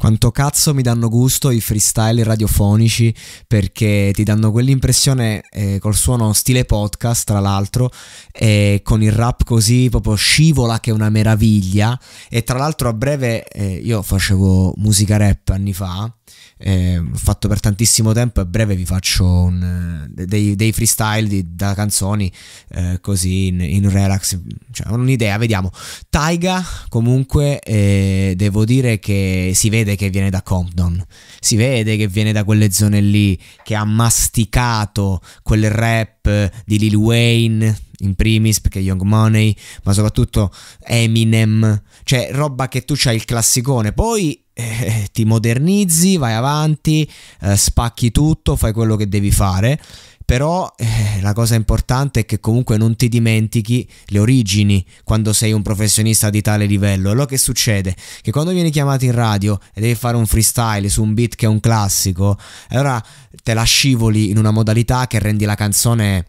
quanto cazzo mi danno gusto i freestyle radiofonici perché ti danno quell'impressione eh, col suono stile podcast tra l'altro e con il rap così proprio scivola che è una meraviglia e tra l'altro a breve eh, io facevo musica rap anni fa eh, fatto per tantissimo tempo. A breve vi faccio un, eh, dei, dei, freestyle di, da canzoni eh, così in, in, relax. Cioè, un'idea, vediamo. Taiga, comunque, eh, devo dire che si vede che viene da Compton. Si vede che viene da quelle zone lì, che ha masticato quel rap di Lil Wayne in primis perché Young Money, ma soprattutto Eminem, cioè roba che tu c'hai il classicone. Poi eh, ti modernizzi, vai avanti, eh, spacchi tutto, fai quello che devi fare, però eh, la cosa importante è che comunque non ti dimentichi le origini quando sei un professionista di tale livello. Allora che succede? Che quando vieni chiamato in radio e devi fare un freestyle su un beat che è un classico, allora te la scivoli in una modalità che rendi la canzone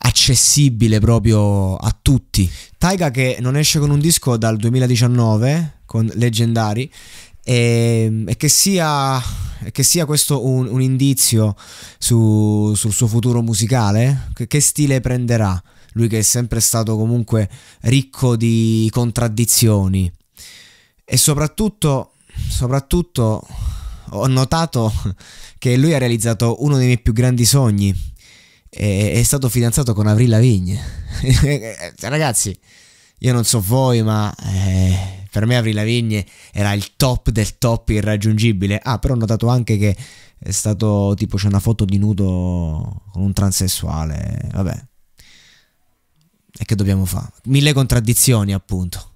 accessibile proprio a tutti. Taiga che non esce con un disco dal 2019 con Leggendari e, ehm, e che sia che sia questo un, un indizio su, sul suo futuro musicale? Che, che, stile prenderà? Lui che è sempre stato comunque ricco di contraddizioni. E soprattutto, soprattutto ho notato che lui ha realizzato uno dei miei più grandi sogni. E, è stato fidanzato con Avril Lavigne. Ragazzi, io non so voi, ma... Eh per me Avril Lavigne era il top del top irraggiungibile. Ah, però ho notato anche che è stato tipo c'è una foto di nudo con un transessuale. Vabbè. E che dobbiamo fare? Mille contraddizioni, appunto.